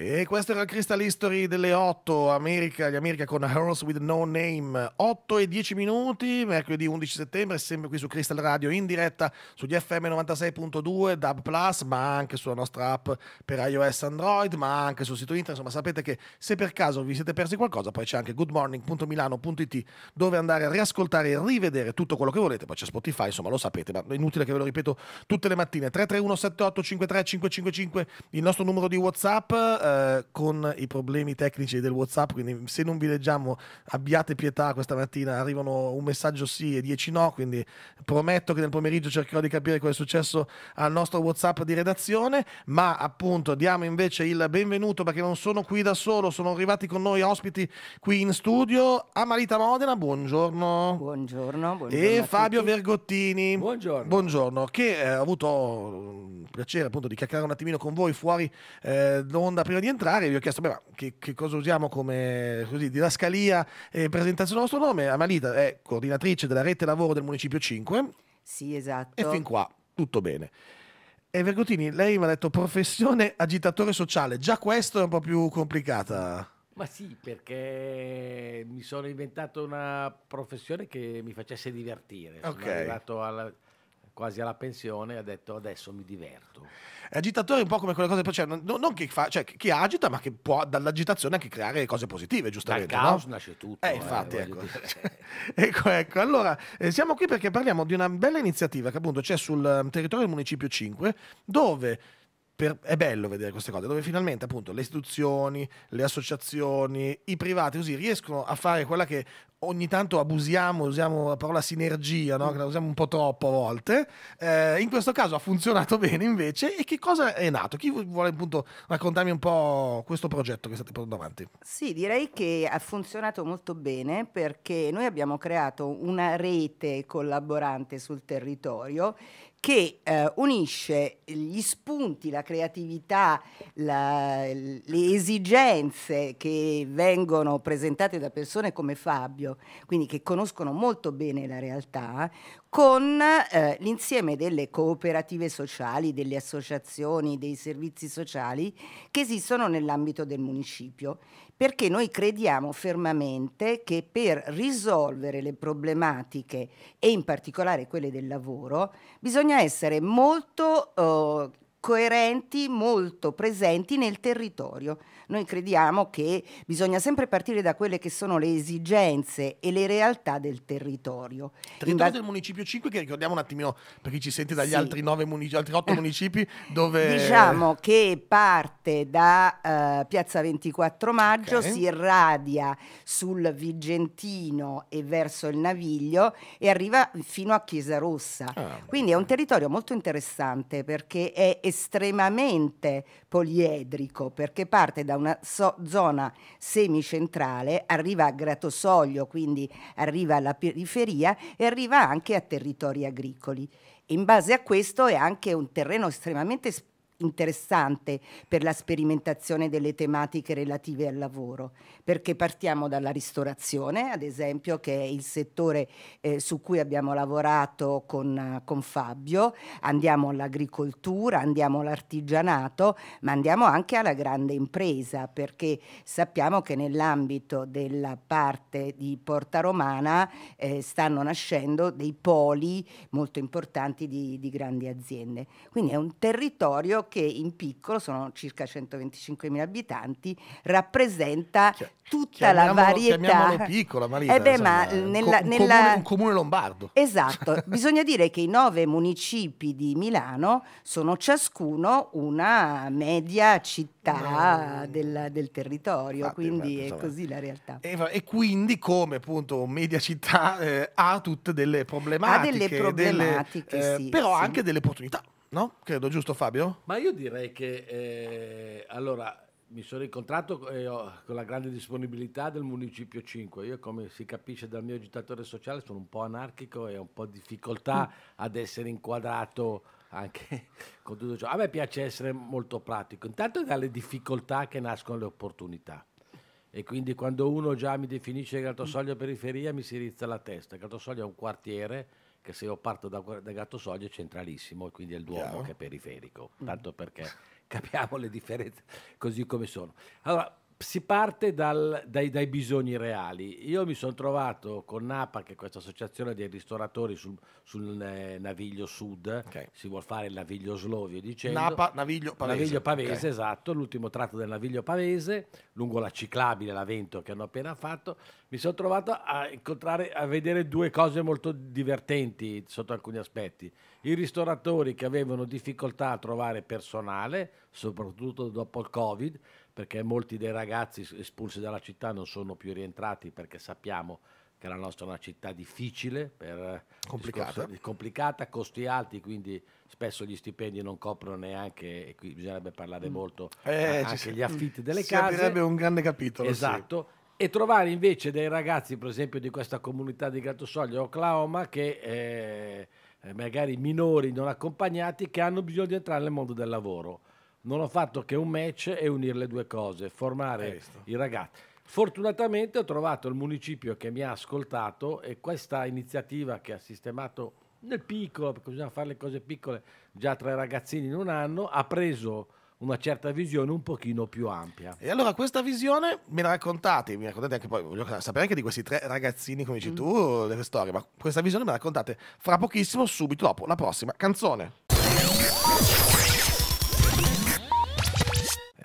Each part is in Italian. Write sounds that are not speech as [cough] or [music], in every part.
E questo era il Crystal History delle 8, America, gli America con Heroes with No Name, 8 e 10 minuti, mercoledì 11 settembre, sempre qui su Crystal Radio in diretta sugli FM 96.2, DAB Plus, ma anche sulla nostra app per iOS Android, ma anche sul sito internet, insomma sapete che se per caso vi siete persi qualcosa, poi c'è anche goodmorning.milano.it dove andare a riascoltare e rivedere tutto quello che volete, poi c'è Spotify, insomma lo sapete, ma è inutile che ve lo ripeto tutte le mattine, 331 78 53 555, il nostro numero di Whatsapp eh, con i problemi tecnici del WhatsApp, quindi se non vi leggiamo abbiate pietà questa mattina, arrivano un messaggio sì e 10 no, quindi prometto che nel pomeriggio cercherò di capire cosa è successo al nostro WhatsApp di redazione, ma appunto diamo invece il benvenuto perché non sono qui da solo, sono arrivati con noi ospiti qui in studio Amalita Modena, buongiorno. Buongiorno, buongiorno E Fabio Vergottini. Buongiorno. Buongiorno, che eh, ho avuto il mm, piacere appunto di chiacchierare un attimino con voi fuori eh, d'onda prima prima di entrare vi ho chiesto beh, ma che, che, cosa usiamo come così, didascalia e presentazione del nostro nome. Amalita è coordinatrice della rete lavoro del Municipio 5. Sì, esatto. E fin qua tutto bene. E Vergutini, lei mi ha detto professione agitatore sociale, già questo è un po' più complicata. Ma sì, perché mi sono inventato una professione che mi facesse divertire. Sono arrivato alla quasi alla pensione e ha detto adesso mi diverto. Agitatore è un po' come quelle cose, cioè, non, non chi, fa, cioè, chi agita ma che può dall'agitazione anche creare cose positive, giustamente. Dal caos no? nasce tutto. Eh, eh infatti, eh, ecco. [laughs] ecco. ecco, allora eh, siamo qui perché parliamo di una bella iniziativa che appunto c'è sul ehm, territorio del Municipio 5 dove... Per, è bello vedere queste cose, dove finalmente appunto le istituzioni, le associazioni, i privati così riescono a fare quella che ogni tanto abusiamo, usiamo la parola sinergia, no? Mm. che la usiamo un po' troppo a volte. Eh, in questo caso ha funzionato [laughs] bene invece. E che cosa è nato? Chi vuole appunto raccontarmi un po' questo progetto che state portando avanti? Sì, direi che ha funzionato molto bene perché noi abbiamo creato una rete collaborante sul territorio che eh, unisce gli spunti, la creatività, la, le esigenze che vengono presentate da persone come Fabio, quindi che conoscono molto bene la realtà, con eh, l'insieme delle cooperative sociali, delle associazioni, dei servizi sociali che esistono nell'ambito del municipio perché noi crediamo fermamente che per risolvere le problematiche e in particolare quelle del lavoro bisogna essere molto eh, coerenti, molto presenti nel territorio. Noi crediamo che bisogna sempre partire da quelle che sono le esigenze e le realtà del territorio. Territorio del Municipio 5 che ricordiamo un attimino per chi ci sente dagli sì. altri, 9 munici- altri 8 [laughs] municipi dove... Diciamo che parte da uh, Piazza 24 Maggio, okay. si irradia sul Vigentino e verso il Naviglio e arriva fino a Chiesa Rossa. Ah, Quindi è un territorio molto interessante perché è estremamente poliedrico, perché parte da una so zona semicentrale, arriva a Gratosoglio, quindi arriva alla periferia e arriva anche a territori agricoli. In base a questo è anche un terreno estremamente specifico interessante per la sperimentazione delle tematiche relative al lavoro, perché partiamo dalla ristorazione, ad esempio, che è il settore eh, su cui abbiamo lavorato con, con Fabio, andiamo all'agricoltura, andiamo all'artigianato, ma andiamo anche alla grande impresa, perché sappiamo che nell'ambito della parte di Porta Romana eh, stanno nascendo dei poli molto importanti di, di grandi aziende. Quindi è un territorio che in piccolo, sono circa 125.000 abitanti, rappresenta tutta la varietà. Chiamiamolo piccolo, Marisa, eh beh, insomma, ma nella, un, nella... Comune, un comune lombardo. Esatto, [laughs] bisogna dire che i nove municipi di Milano sono ciascuno una media città mm. del, del, territorio, infatti, quindi infatti, insomma, è così la realtà. E, e, quindi come appunto media città eh, ha tutte delle problematiche, ha delle problematiche delle, eh, sì, però sì. anche delle opportunità. No? Credo, giusto Fabio? Ma io direi che eh, allora mi sono incontrato eh, con la grande disponibilità del Municipio 5. Io, come si capisce dal mio agitatore sociale, sono un po' anarchico e ho un po' di difficoltà mm. ad essere inquadrato anche [laughs] con tutto ciò. A me piace essere molto pratico, intanto dalle difficoltà che nascono le opportunità. E quindi quando uno già mi definisce mm. Gratosoglio periferia mi si rizza la testa. Gratosoglio è un quartiere che se io parto da, da Gattosoglio è centralissimo e quindi è il Duomo Chiaro. che è periferico, mm. tanto perché [laughs] capiamo le differenze così come sono. Allora, si parte dal, dai, dai, bisogni reali. Io mi sono trovato con NAPA, che è questa associazione dei ristoratori sul, sul eh, Naviglio Sud, okay. si vuole fare il Naviglio Slovio, dicendo. NAPA, Naviglio Pavese. Naviglio Pavese, okay. esatto, l'ultimo tratto del Naviglio Pavese, lungo la ciclabile, l'avento che hanno appena fatto. Mi sono trovato a incontrare, a vedere due cose molto divertenti sotto alcuni aspetti. I ristoratori che avevano difficoltà a trovare personale, soprattutto dopo il Covid, perché molti dei ragazzi espulsi dalla città non sono più rientrati perché sappiamo che la nostra è una città difficile, eh, complicata. Discorso, complicata. costi alti, quindi spesso gli stipendi non coprono neanche, e qui bisognerebbe parlare mm. molto, eh, anche si, gli affitti mm. delle si case. Sarebbe un grande capitolo. Esatto. Sì. E trovare invece dei ragazzi, per esempio, di questa comunità di Gattosoglio, Oklahoma, che... Eh, eh, magari minori non accompagnati che hanno bisogno di entrare nel mondo del lavoro non ho fatto che un match e unire le due cose, formare Questo. i ragazzi. Fortunatamente ho trovato il municipio che mi ha ascoltato e questa iniziativa che ha sistemato nel piccolo, perché bisogna fare le cose piccole già tra i ragazzini in un anno, ha preso una certa visione un pochino più ampia. E allora questa visione me la raccontate, mi raccontate anche poi, voglio sapere anche di questi tre ragazzini, come dici mm. tu, delle storie, ma questa visione me la raccontate fra pochissimo, subito dopo la prossima canzone.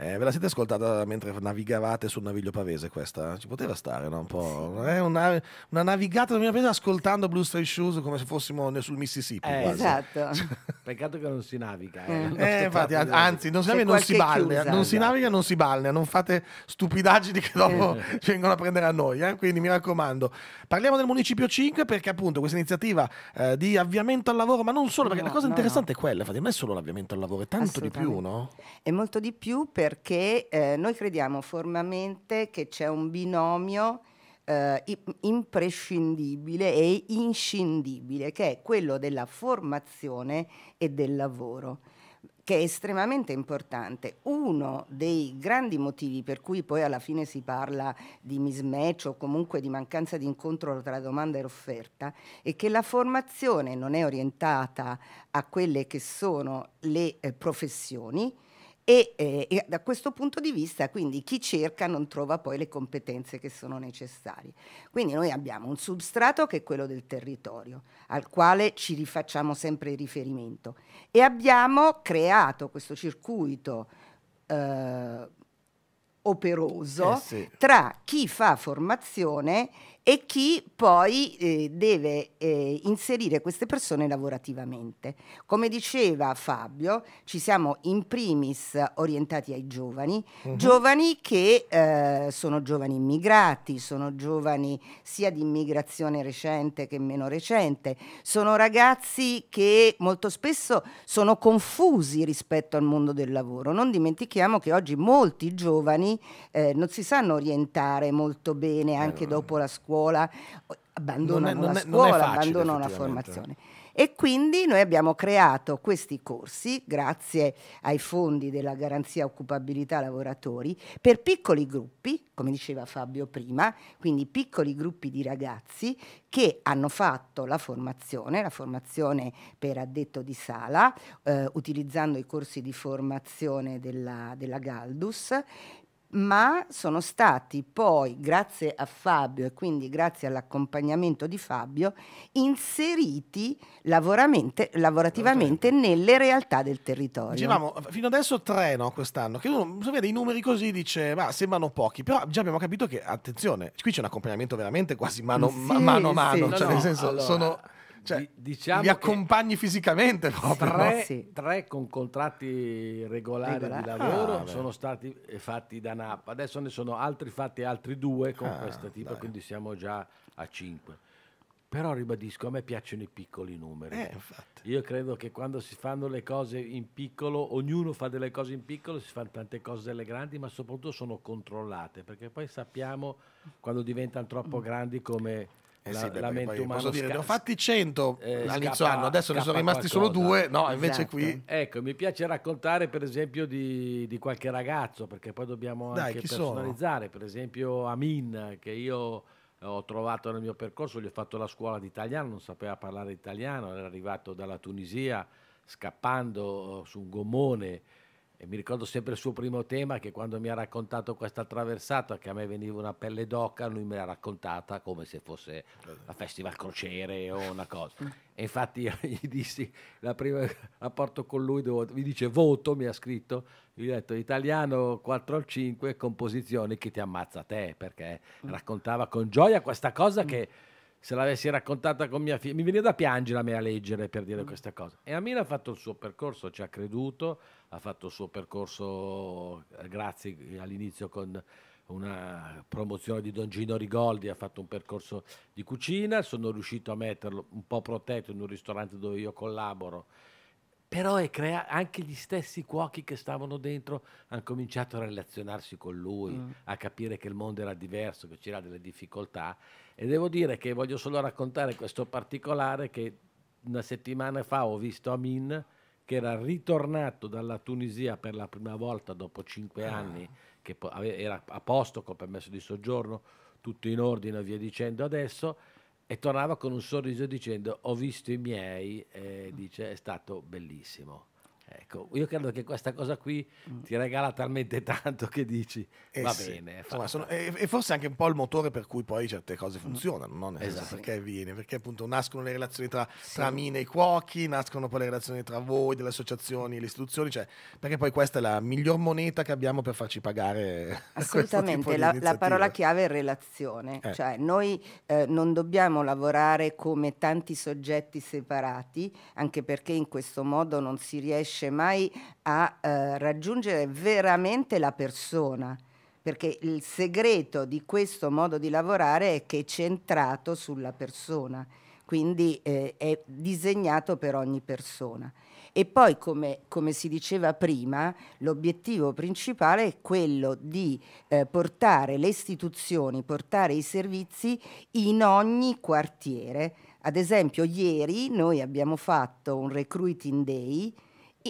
Eh, ve la siete ascoltata mentre navigavate sul naviglio pavese questa? Ci poteva stare, no? Un po'. Eh, una, una, navigata nel naviglio ascoltando Blue Stray Shoes come se fossimo sul Mississippi. Eh, esatto. [laughs] Cioè, Peccato che non si naviga. Eh. eh, eh infatti, anzi, non si naviga, non si ballea. Chiusa, non si esatto. naviga, non si ballea. Non fate stupidaggini che [laughs] dopo ci vengono a prendere a noi. Eh. Quindi mi raccomando. Parliamo del Municipio 5 perché appunto questa iniziativa di avviamento al lavoro, ma non solo, perché no, la cosa no, interessante no. è quella, infatti, non è solo l'avviamento al lavoro, è tanto di più, no? È molto di più per perché eh, noi crediamo formalmente che c'è un binomio eh, imprescindibile e inscindibile, che è quello della formazione e del lavoro che è estremamente importante. Uno dei grandi motivi per cui poi alla fine si parla di mismatch o comunque di mancanza di incontro tra domanda e offerta è che la formazione non è orientata a quelle che sono le eh, professioni, e, eh, e, da questo punto di vista, quindi, chi cerca non trova poi le competenze che sono necessarie. Quindi noi abbiamo un substrato che è quello del territorio, al quale ci rifacciamo sempre riferimento, e abbiamo creato questo circuito eh, operoso eh sì. tra chi fa formazione e chi poi eh, deve eh, inserire queste persone lavorativamente. Come diceva Fabio, ci siamo in primis orientati ai giovani, uh-huh. giovani che eh, sono giovani immigrati, sono giovani sia di immigrazione recente che meno recente, sono ragazzi che molto spesso sono confusi rispetto al mondo del lavoro. Non dimentichiamo che oggi molti giovani eh, non si sanno orientare molto bene anche dopo la scuola scuola, abbandonano non è, non la scuola, non è, facile, abbandonano la formazione. E quindi noi abbiamo creato questi corsi, grazie ai fondi della garanzia occupabilità lavoratori, per piccoli gruppi, come diceva Fabio prima, quindi piccoli gruppi di ragazzi che hanno fatto la formazione, la formazione per addetto di sala, eh, utilizzando i corsi di formazione della, della Galdus, ma sono stati poi, grazie a Fabio e quindi grazie all'accompagnamento di Fabio, inseriti lavorativamente nelle realtà del territorio. Dicevamo, fino adesso tre no, quest'anno, che uno se vede i numeri così dice, ma sembrano pochi, però già abbiamo capito che, attenzione, qui c'è un accompagnamento veramente quasi mano a sì, mano, mano, sì. mano cioè, no, cioè no, nel senso allora... sono cioè, diciamo vi accompagni fisicamente proprio, tre, no? Eh, sì. tre, con contratti regolari Regola. di ah, lavoro ah, sono stati eh, fatti da Napa. adesso ne sono altri fatti altri due con ah, questa tipa dai. quindi siamo già a cinque però ribadisco a me piacciono i piccoli numeri eh, io credo che quando si fanno le cose in piccolo ognuno fa delle cose in piccolo si fanno tante cose delle grandi ma soprattutto sono controllate perché poi sappiamo quando diventano troppo mm. grandi come eh la, sì, la mente umana posso dire, sca- ne ho fatti 100 eh, all'inizio scappa, anno, adesso ne sono rimasti qualcosa. solo due, no, invece esatto. qui... Ecco, mi piace raccontare per esempio di, di qualche ragazzo, perché poi dobbiamo Dai, anche personalizzare, sono? per esempio Amin, che io ho trovato nel mio percorso, gli ho fatto la scuola di italiano, non sapeva parlare italiano, era arrivato dalla Tunisia scappando eh, su un gommone, e mi ricordo sempre il suo primo tema che quando mi ha raccontato questa traversata che a me veniva una pelle d'oca, lui me l'ha raccontata come se fosse la Festival Crociere o una cosa. Mm. E infatti io gli dissi, la prima rapporto con lui, devo, mi dice voto, mi ha scritto, gli ho detto italiano 4 al 5, composizioni che ti ammazza te, perché mm. raccontava con gioia questa cosa mm. che se l'avessi raccontata con mia figlia, mi veniva da piangere a me a leggere per dire mm. questa cosa. E Amina ha fatto il suo percorso, ci ha creduto, ha fatto il suo percorso, eh, grazie all'inizio con una promozione di Don Gino Rigoldi, ha fatto un percorso di cucina, sono riuscito a metterlo un po' protetto in un ristorante dove io collaboro però crea- anche gli stessi cuochi che stavano dentro hanno cominciato a relazionarsi con lui, mm. a capire che il mondo era diverso, che c'era delle difficoltà e devo dire che voglio solo raccontare questo particolare che una settimana fa ho visto Amin che era ritornato dalla Tunisia per la prima volta dopo cinque ah. anni, che po- era a posto con permesso di soggiorno, tutto in ordine e via dicendo adesso e tornava con un sorriso dicendo ho visto i miei e dice è stato bellissimo. Ecco, io credo che questa cosa qui mm. ti regala talmente tanto che dici eh va sì. bene. Insomma, sono, e, e, forse anche un po' il motore per cui poi certe cose mm. funzionano, non esatto. perché viene, perché appunto nascono le relazioni tra, tra sì. mine e cuochi, nascono poi le relazioni tra voi, delle associazioni, le istituzioni, cioè, perché poi questa è la miglior moneta che abbiamo per farci pagare. [laughs] Assolutamente, la, la, parola chiave è relazione, eh. cioè noi eh, non dobbiamo lavorare come tanti soggetti separati, anche perché in questo modo non si riesce riesce mai a eh, raggiungere veramente la persona, perché il segreto di questo modo di lavorare è che è centrato sulla persona, quindi eh, è disegnato per ogni persona. E poi, come, come si diceva prima, l'obiettivo principale è quello di eh, portare le istituzioni, portare i servizi in ogni quartiere. Ad esempio, ieri noi abbiamo fatto un recruiting day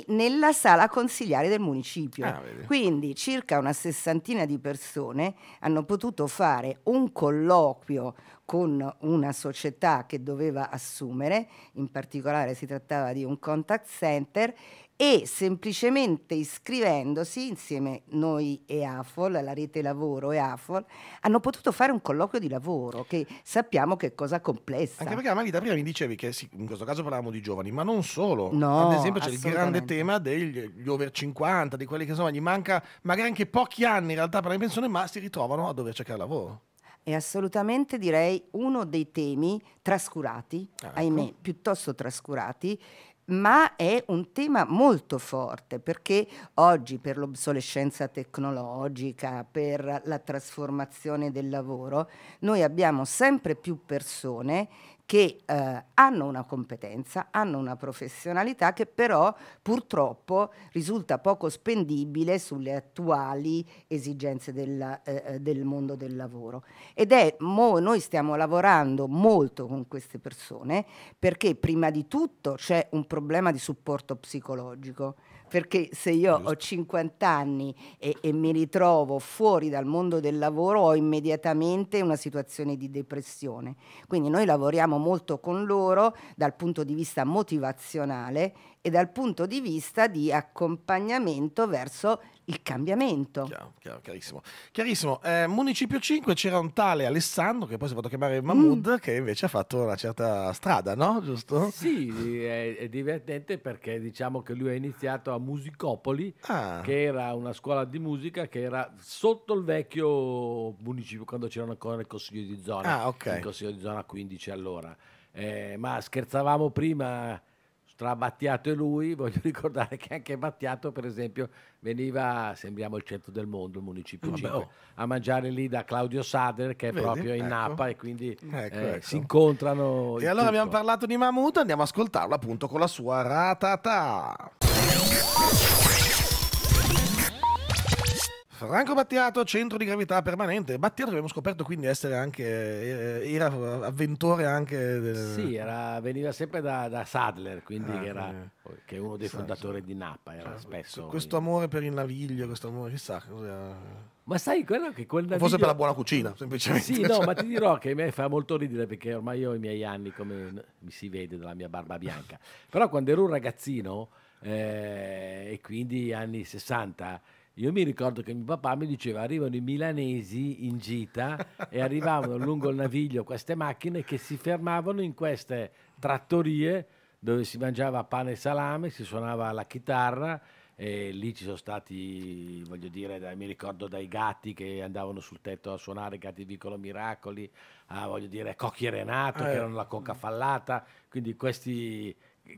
nella sala consigliare del municipio. Ah, Quindi circa una sessantina di persone hanno potuto fare un colloquio con una società che doveva assumere, in particolare si trattava di un contact center, e semplicemente iscrivendosi insieme noi e AFOL, la rete lavoro e AFOL, hanno potuto fare un colloquio di lavoro che sappiamo che è cosa complessa. Anche perché Marita prima mi dicevi che sì, in questo caso parlavamo di giovani, ma non solo. No, Ad esempio c'è il grande tema degli over 50, di quelli che insomma gli manca magari anche pochi anni in realtà per la pensione, ma si ritrovano a dover cercare lavoro è assolutamente direi uno dei temi trascurati, ecco. ahimè, piuttosto trascurati, ma è un tema molto forte perché oggi per l'obsolescenza tecnologica, per la trasformazione del lavoro, noi abbiamo sempre più persone che eh, hanno una competenza, hanno una professionalità che però purtroppo risulta poco spendibile sulle attuali esigenze del, eh, eh, del mondo del lavoro. Ed è, mo, noi stiamo lavorando molto con queste persone perché prima di tutto c'è un problema di supporto psicologico perché se io ho 50 anni e, e, mi ritrovo fuori dal mondo del lavoro ho immediatamente una situazione di depressione. Quindi noi lavoriamo molto con loro dal punto di vista motivazionale e dal punto di vista di accompagnamento verso il cambiamento. Chiaro, chiaro, chiarissimo. chiarissimo. Eh, Municipio 5 c'era un tale Alessandro che poi si è fatto chiamare Mahmoud mm. che invece ha fatto una certa strada, no? Giusto? Sì, è, è, divertente perché diciamo che lui ha iniziato a Musicopoli, ah. che era una scuola di musica che era sotto il vecchio municipio quando c'erano ancora il consiglio di zona. Ah, ok. Il consiglio di zona 15 allora. Eh, ma scherzavamo prima tra Battiato e lui, [laughs] voglio ricordare che anche Battiato, per esempio, veniva, sembriamo il centro del mondo, il municipio Vabbè, mm, 5, oh. a mangiare lì da Claudio Sader, che è Vedi? proprio in ecco. Napa, e quindi ecco, eh, ecco. si incontrano. E in allora tutto. abbiamo parlato di Mammut, andiamo ad ascoltarlo appunto con la sua ratata. Franco Battiato, centro di gravità permanente. Battiato abbiamo scoperto quindi essere anche, eh, era avventore anche... Del... Sì, era, veniva sempre da, da Sadler, quindi ah, che, era, eh. che è uno dei fondatori sì, di Napa, era cioè, spesso... Questo amore per il naviglio, questo amore, chissà cos'era... Ma sai quello che quel naviglio... Forse per la buona cucina, semplicemente. Sì, no, cioè. ma ti dirò che a me fa molto ridere perché ormai io ho i miei anni, come mi si vede dalla mia barba bianca. Però quando ero un ragazzino, eh, e quindi anni 60 io mi ricordo che mio papà mi diceva arrivano i milanesi in gita e arrivavano lungo il naviglio queste macchine che si fermavano in queste trattorie dove si mangiava pane e salame, si suonava la chitarra e lì ci sono stati, voglio dire, dai, mi ricordo dai gatti che andavano sul tetto a suonare, gatti di Vicolo Miracoli, a, voglio dire, Cocchi Renato eh. che erano la coca fallata, quindi questi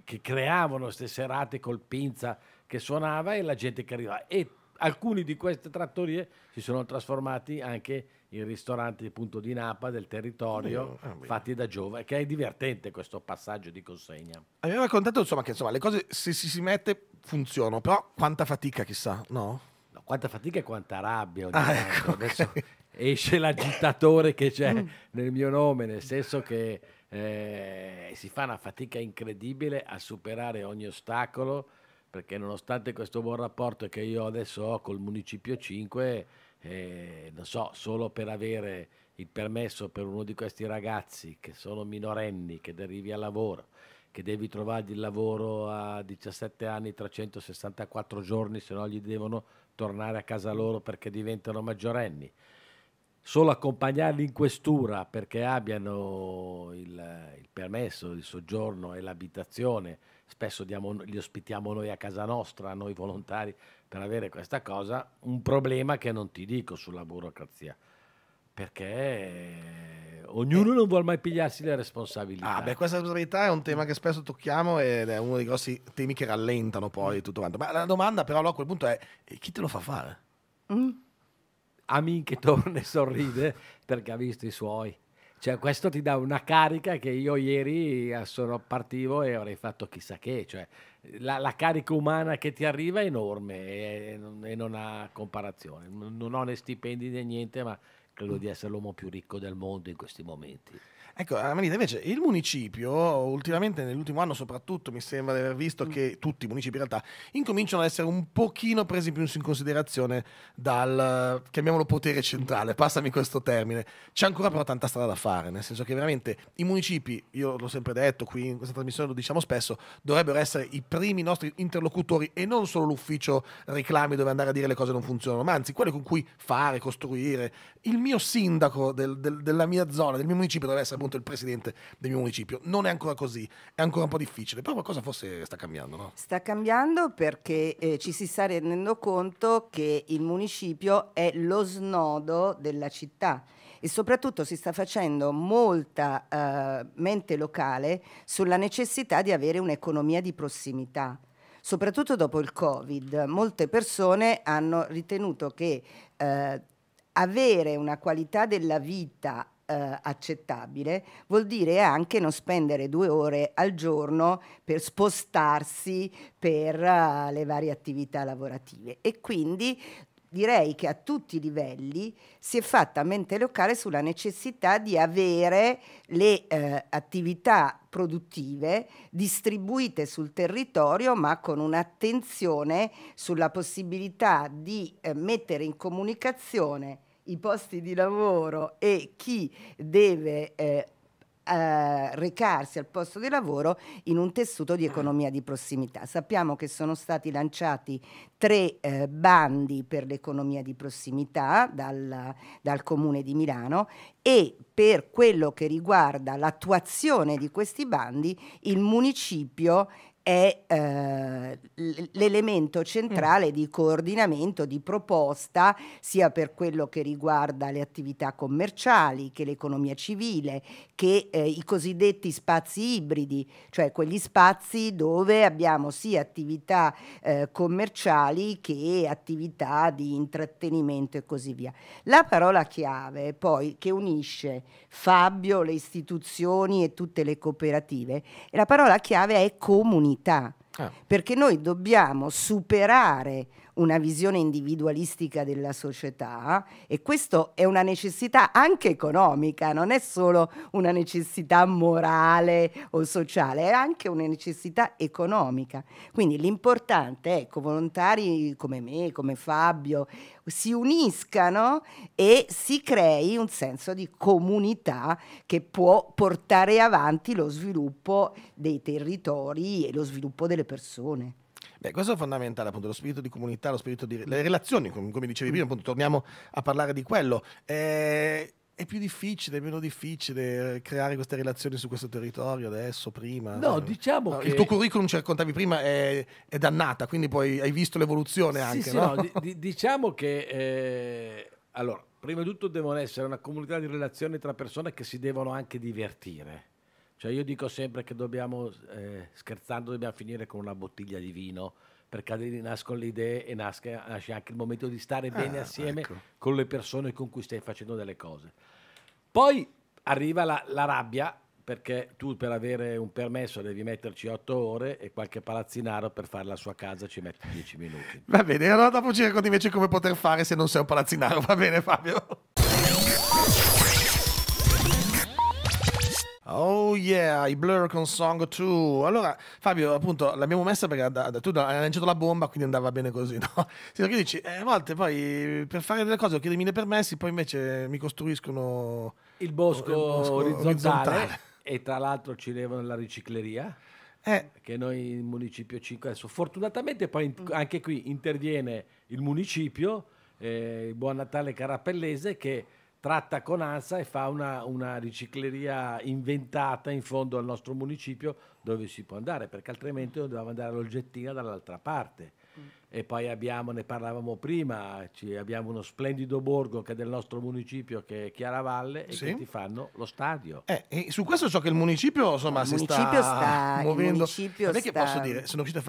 che creavano queste serate col pinza che suonava e la gente che arrivava. E alcuni di queste trattorie si sono trasformati anche in ristoranti appunto di Napa del territorio ah, fatti da giovani che è divertente questo passaggio di consegna abbiamo raccontato insomma che insomma, le cose se si, si mette funzionano però quanta fatica chissà no? no quanta fatica e quanta rabbia ah, ecco, adesso [laughs] esce l'agitatore che c'è mm. nel mio nome nel senso che eh, si fa una fatica incredibile a superare ogni ostacolo perché nonostante questo buon rapporto che io adesso ho col Municipio 5, eh, non so, solo per avere il permesso per uno di questi ragazzi che sono minorenni, che derivi al lavoro, che devi trovargli il lavoro a 17 anni, 364 giorni, se no gli devono tornare a casa loro perché diventano maggiorenni. Solo accompagnarli in questura perché abbiano il, il permesso, il soggiorno e l'abitazione spesso diamo, li ospitiamo noi a casa nostra, noi volontari, per avere questa cosa, un problema che non ti dico sulla burocrazia, perché ognuno eh. non vuole mai pigliarsi le responsabilità. Ah, beh, questa responsabilità è un tema che spesso tocchiamo ed è uno dei grossi temi che rallentano poi tutto quanto. Ma la domanda però a quel punto è, chi te lo fa fare? Mm? Amin che torna e sorride perché ha visto i suoi. Cioè, questo ti dà una carica che io ieri eh, sono partivo e avrei fatto chissà che. Cioè, la, la, carica umana che ti arriva è enorme e, e non ha comparazione. Non ho né stipendi né niente, ma credo mm. di essere l'uomo più ricco del mondo in questi momenti. Ecco, Amanita, invece il municipio, ultimamente nell'ultimo anno soprattutto, mi sembra di aver visto mm. che tutti i municipi in realtà incominciano ad essere un pochino presi più in considerazione dal, chiamiamolo potere centrale, passami questo termine. C'è ancora però tanta strada da fare, nel senso che veramente i municipi, io l'ho sempre detto qui in questa trasmissione, lo diciamo spesso, dovrebbero essere i primi nostri interlocutori e non solo l'ufficio reclami dove andare a dire le cose non funzionano, ma anzi quelle con cui fare, costruire. Il mio sindaco del, del, della mia zona, del mio municipio dovrebbe essere appunto il presidente del mio municipio. Non è ancora così, è ancora un po' difficile, però qualcosa forse sta cambiando. No? Sta cambiando perché eh, ci si sta rendendo conto che il municipio è lo snodo della città e soprattutto si sta facendo molta eh, mente locale sulla necessità di avere un'economia di prossimità soprattutto dopo il Covid, molte persone hanno ritenuto che eh, avere una qualità della vita eh, accettabile, vuol dire anche non spendere due ore al giorno per spostarsi per uh, le varie attività lavorative. E quindi direi che a tutti i livelli si è fatta mente locale sulla necessità di avere le eh, attività produttive distribuite sul territorio ma con un'attenzione sulla possibilità di eh, mettere in comunicazione i posti di lavoro e chi deve eh, eh, recarsi al posto di lavoro in un tessuto di economia di prossimità. Sappiamo che sono stati lanciati tre eh, bandi per l'economia di prossimità dal, dal Comune di Milano e per quello che riguarda l'attuazione di questi bandi il municipio è eh, l'elemento centrale mm. di coordinamento, di proposta, sia per quello che riguarda le attività commerciali, che l'economia civile, che eh, i cosiddetti spazi ibridi, cioè quegli spazi dove abbiamo sia attività eh, commerciali che attività di intrattenimento e così via. La parola chiave poi che unisce Fabio, le istituzioni e tutte le cooperative, la parola chiave è comunità unità, ah. perché noi dobbiamo superare una visione individualistica della società e questo è una necessità anche economica, non è solo una necessità morale o sociale, è anche una necessità economica. Quindi l'importante è che volontari come me, come Fabio, si uniscano e si crei un senso di comunità che può portare avanti lo sviluppo dei territori e lo sviluppo delle persone. Beh, questo è fondamentale, appunto, lo spirito di comunità, lo spirito di... le relazioni, come dicevi prima, appunto, torniamo a parlare di quello. Eh, è più difficile, è meno difficile creare queste relazioni su questo territorio adesso, prima? No, diciamo no, che... Il tuo curriculum, ci raccontavi prima, è, è dannata, quindi poi hai visto l'evoluzione sì, anche, sì, no? no di, diciamo che... Eh, allora, prima di tutto devono essere una comunità di relazioni tra persone che si devono anche divertire. Cioè io dico sempre che dobbiamo, eh, scherzando, dobbiamo finire con una bottiglia di vino perché nascono le idee e nasce, nasce anche il momento di stare ah, bene ah, assieme ecco. con le persone con cui stai facendo delle cose. Poi arriva la, la rabbia perché tu per avere un permesso devi metterci otto ore e qualche palazzinaro per fare la sua casa ci mette dieci minuti. Va bene, allora dopo ci racconti invece come poter fare se non sei un palazzinaro, va bene Fabio? Oh yeah, i Blur con Song 2. Allora, Fabio, appunto, l'abbiamo messa perché da, da, tu hai lanciato la bomba, quindi andava bene così, [laughs] no? Sì, perché dici, eh, a volte poi per fare delle cose ho i dei permessi, poi invece mi costruiscono il bosco, il bosco orizzontale, orizzontale, e tra l'altro ci levano la ricicleria. Eh. Che noi in municipio 5 adesso, fortunatamente poi mm. anche qui interviene il municipio, eh, Buon Natale Carapellese, che tratta con ANSA e fa una, una, ricicleria inventata in fondo al nostro municipio dove si può andare, perché altrimenti dovevamo andare all'oggettina dall'altra parte. E poi abbiamo, ne parlavamo prima, abbiamo uno splendido borgo che è del nostro municipio che è Chiaravalle e sì. che ti fanno lo stadio. Eh, e su questo so che il municipio insomma il si municipio sta, sta muovendo. Municipio non è che posso dire, sono riuscito a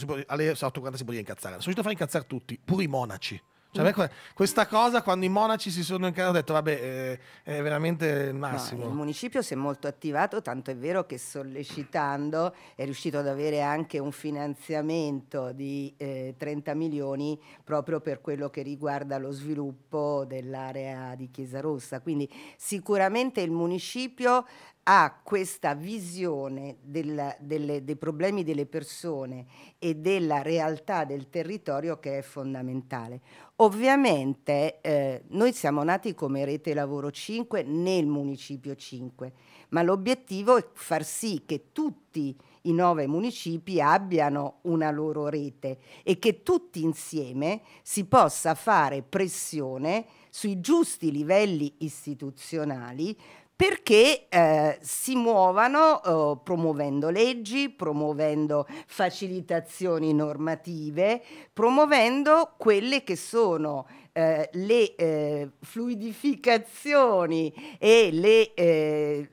fare, alle 8.40 si può dire incazzare, sono riuscito a fare incazzare tutti, pure i monaci. Cioè, me, questa cosa, quando i monaci si sono incaricati ho detto, vabbè, eh, è veramente il massimo. No, il municipio si è molto attivato, tanto è vero che sollecitando è riuscito ad avere anche un finanziamento di eh, 30 milioni proprio per quello che riguarda lo sviluppo dell'area di Chiesa Rossa. Quindi sicuramente il municipio ha questa visione del, delle, dei problemi delle persone e della realtà del territorio che è fondamentale. Ovviamente eh, noi siamo nati come Rete Lavoro 5 nel Municipio 5, ma l'obiettivo è far sì che tutti i nove municipi abbiano una loro rete e che tutti insieme si possa fare pressione sui giusti livelli istituzionali perché eh, si muovano eh, promuovendo leggi, promuovendo facilitazioni normative, promuovendo quelle che sono eh, le eh, fluidificazioni e le eh,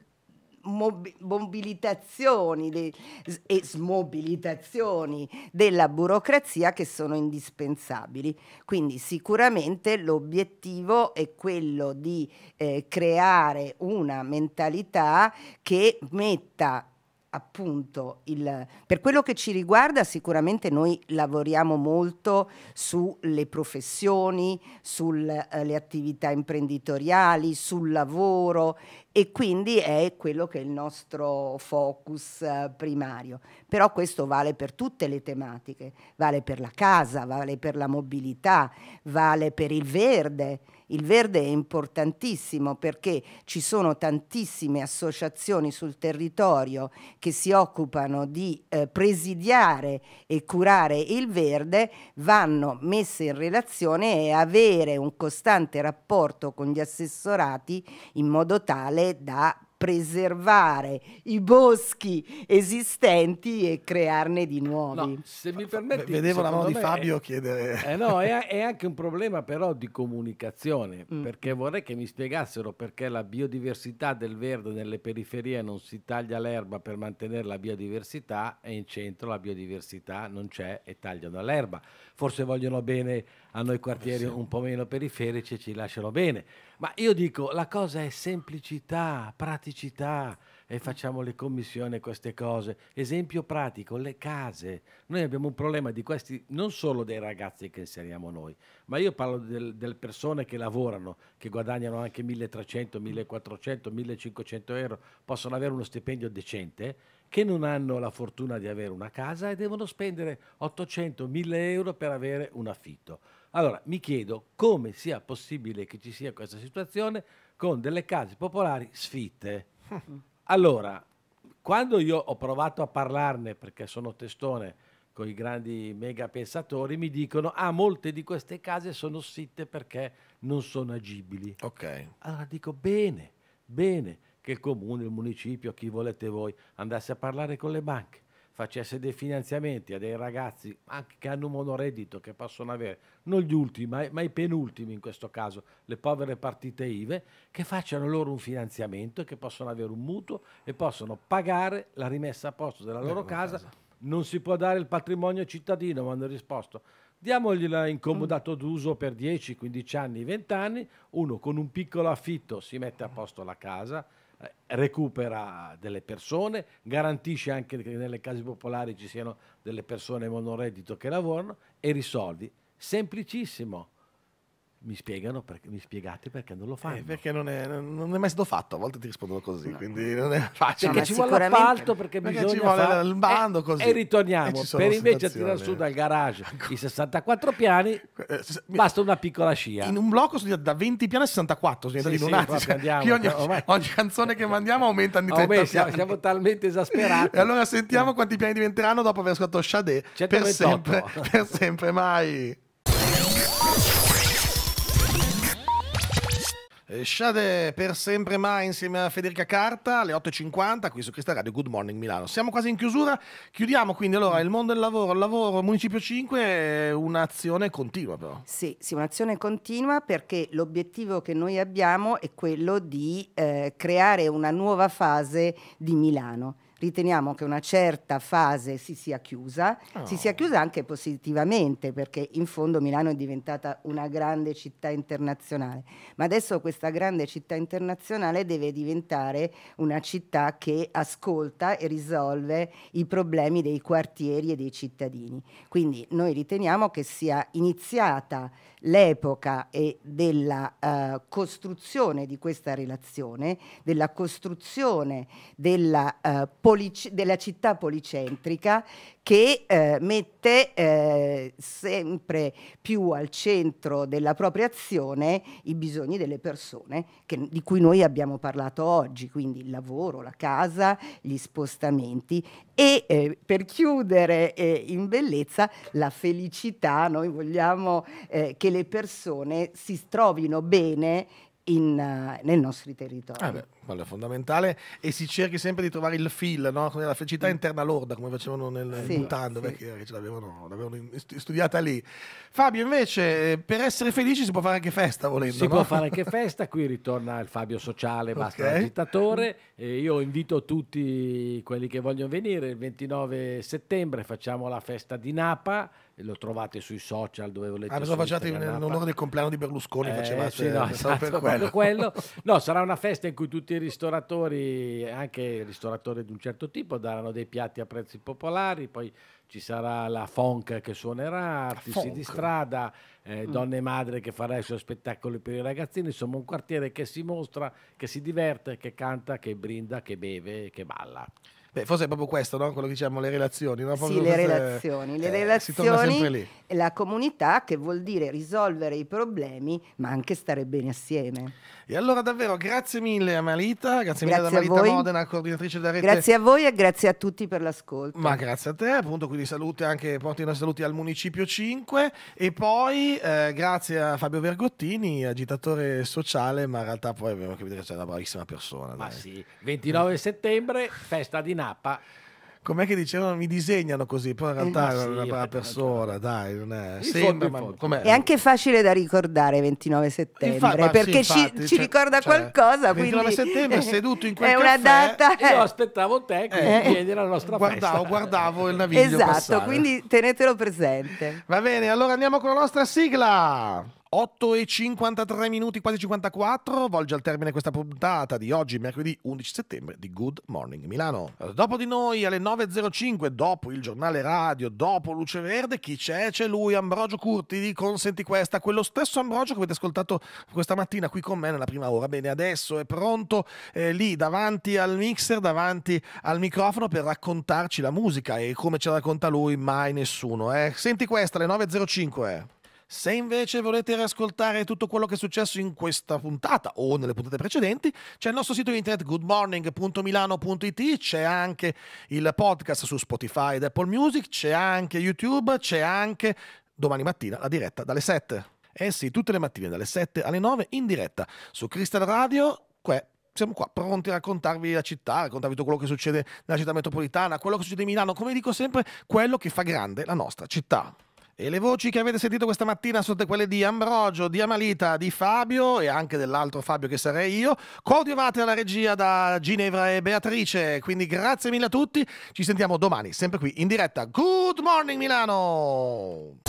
mobilitazioni le, e smobilitazioni della burocrazia che sono indispensabili. Quindi sicuramente l'obiettivo è quello di eh, creare una mentalità che metta appunto il, per quello che ci riguarda sicuramente noi lavoriamo molto sulle professioni, sulle eh, attività imprenditoriali, sul lavoro e quindi è quello che è il nostro focus eh, primario. Però questo vale per tutte le tematiche, vale per la casa, vale per la mobilità, vale per il verde il verde è importantissimo perché ci sono tantissime associazioni sul territorio che si occupano di eh, presidiare e curare il verde, vanno messe in relazione e avere un costante rapporto con gli assessorati in modo tale da preservare i boschi esistenti e crearne di nuovi. No, se mi permetti, Vedevo la mano di Fabio è, chiedere. Eh no, è, è, anche un problema però di comunicazione, mm. perché vorrei che mi spiegassero perché la biodiversità del verde nelle periferie non si taglia l'erba per mantenere la biodiversità e in centro la biodiversità non c'è e tagliano l'erba. Forse vogliono bene a noi quartieri sì. un po' meno periferici e ci lasciano bene ma io dico, la cosa è semplicità, praticità e facciamo le commissioni, queste cose. Esempio pratico, le case. Noi abbiamo un problema di questi, non solo dei ragazzi che inseriamo noi, ma io parlo del, delle persone che lavorano, che guadagnano anche 1300, 1400, 1500 euro, possono avere uno stipendio decente, che non hanno la fortuna di avere una casa e devono spendere 800, 1000 euro per avere un affitto allora, mi chiedo come sia possibile che ci sia questa situazione con delle case popolari sfitte. [laughs] Allora, quando io ho provato a parlarne, perché sono testone con i grandi mega pensatori, mi dicono, ah, molte di queste case sono sfitte perché non sono agibili. Ok. Allora dico, bene, bene, che il comune, il municipio, chi volete voi, andasse a parlare con le banche facesse dei finanziamenti a dei ragazzi anche che hanno un monoreddito che possono avere, non gli ultimi, ma i penultimi in questo caso, le povere partite IVE, che facciano loro un finanziamento, e che possono avere un mutuo e possono pagare la rimessa a posto della loro casa. casa. Non si può dare il patrimonio cittadino, mi hanno risposto. Diamogli l'incomodato d'uso per 10, 15 anni, 20 anni, uno con un piccolo affitto si mette a posto la casa, recupera delle persone, garantisce anche che nelle case popolari ci siano delle persone monoreddito che lavorano e risolvi. Semplicissimo mi spiegano perché, mi spiegate perché non lo eh, fanno. Eh, perché non è, non è, mai stato fatto, a volte ti rispondono così, no. quindi non è cioè, facile. Perché ci vuole l'appalto, perché, perché ci vuole far... il bando eh, così. E, ritorniamo, e per invece tirare su dal garage i 64 piani, eh, basta una piccola scia. In un blocco studia da 20 piani a 64, sì, sì, lunati, sì, cioè, andiamo, ogni, ogni, canzone che mandiamo aumenta di 30 ormai, siamo, siamo, talmente esasperati. e allora sentiamo quanti piani diventeranno dopo aver ascoltato Sade per sempre, per sempre mai. Eh, Shade per sempre mai insieme a Federica Carta alle 8.50 qui su Cristal Radio Good Morning Milano. Siamo quasi in chiusura, chiudiamo quindi allora il mondo del lavoro, il lavoro Municipio 5 è eh, un'azione continua però. Sì, sì, un'azione continua perché l'obiettivo che noi abbiamo è quello di eh, creare una nuova fase di Milano riteniamo che una certa fase si sia chiusa, oh. si sia ah. chiusa anche positivamente perché in fondo Milano è diventata una grande città internazionale, ma adesso questa grande città internazionale deve diventare una città che ascolta e risolve i problemi dei quartieri e dei cittadini. Quindi noi riteniamo che sia iniziata l'epoca della uh, costruzione di questa relazione, della costruzione della uh, eh, politica della città policentrica che eh, mette eh, sempre più al centro della propria azione i bisogni delle persone che, di cui noi abbiamo parlato oggi, quindi il lavoro, la casa, gli spostamenti e eh, per chiudere eh, in bellezza la felicità, noi vogliamo eh, che le persone si trovino bene in, uh, nei nostri territori. Ah beh, quello è fondamentale e si cerchi sempre di trovare il fil, no? la felicità mm. interna lorda come facevano nel sì, mutando, sì. perché eh, ce l'avevano, l'avevano, studiata lì. Fabio invece eh, per essere felici si può fare anche festa volendo. Si no? può fare [laughs] anche festa, qui ritorna il Fabio sociale, basta okay. E io invito tutti quelli che vogliono venire il 29 settembre, facciamo la festa di Napa lo trovate sui social dove volete. Ah, facciate in, in onore del compleanno di Berlusconi, eh, facevate sì, no, [laughs] esatto, quello. quello. [laughs] No, sarà una festa in cui tutti i ristoratori, anche ristoratori di un certo tipo, daranno dei piatti a prezzi popolari, poi ci sarà la Fonk che suonerà, artisti di strada, eh, mm. donne e madre che farà i suoi spettacoli per i ragazzini, insomma un quartiere che si mostra, che si diverte, che canta, che brinda, che beve, che balla. Beh, forse è proprio questo, no? quello che diciamo, le relazioni. No? Sì, le relazioni. Le eh, relazioni, la comunità che vuol dire risolvere i problemi, ma anche stare bene assieme. E allora davvero grazie mille Amalita, grazie, grazie mille a Amalita voi. Modena, coordinatrice della rete. Grazie a voi e grazie a tutti per l'ascolto. Ma grazie a te, appunto, quindi salute anche, porti i nostri saluti al Municipio 5 e poi eh, grazie a Fabio Vergottini, agitatore sociale, ma in realtà poi abbiamo capito che c'è una bravissima persona. Ma dai. sì, 29 settembre, festa di Napa. Com'è che dicevano mi disegnano così, poi in eh, realtà è una brava persona, dai, non è in fondo, ma, È anche facile da ricordare 29 settembre, Infa perché sì, infatti, ci, ci, cioè, ricorda cioè, qualcosa. 29 settembre seduto in [laughs] quel è una caffè, data... io aspettavo te che eh, vieni alla nostra guardavo, festa. Guardavo il naviglio Esatto, passare. quindi tenetelo presente. Va bene, allora andiamo con la nostra sigla. 8 e 53 minuti, quasi 54, volge al termine questa puntata di oggi, mercoledì 11 settembre, di Good Morning Milano. Dopo di noi, alle 9.05, dopo il giornale radio, dopo Luce Verde, chi c'è? C'è lui, Ambrogio Curti, di Consenti Questa, quello stesso Ambrogio che avete ascoltato questa mattina qui con me nella prima ora. Bene, adesso è pronto eh, lì, davanti al mixer, davanti al microfono, per raccontarci la musica e come ce la racconta lui, mai nessuno. Eh. Senti questa, alle 9.05. Se invece volete riascoltare tutto quello che è successo in questa puntata o nelle puntate precedenti, c'è il nostro sito internet goodmorning.milano.it, c'è anche il podcast su Spotify ed Apple Music, c'è anche YouTube, c'è anche domani mattina la diretta dalle 7. Eh sì, tutte le mattine dalle 7 alle 9 in diretta su Crystal Radio, qua siamo qua pronti a raccontarvi la città, a raccontarvi tutto quello che succede nella città metropolitana, quello che succede a Milano, come dico sempre, quello che fa grande la nostra città. E le voci che avete sentito questa mattina sono quelle di Ambrogio, di Amalita, di Fabio e anche dell'altro Fabio che sarei io, coadiuvate alla regia da Ginevra e Beatrice. Quindi grazie mille a tutti, ci sentiamo domani, sempre qui in diretta. Good morning Milano!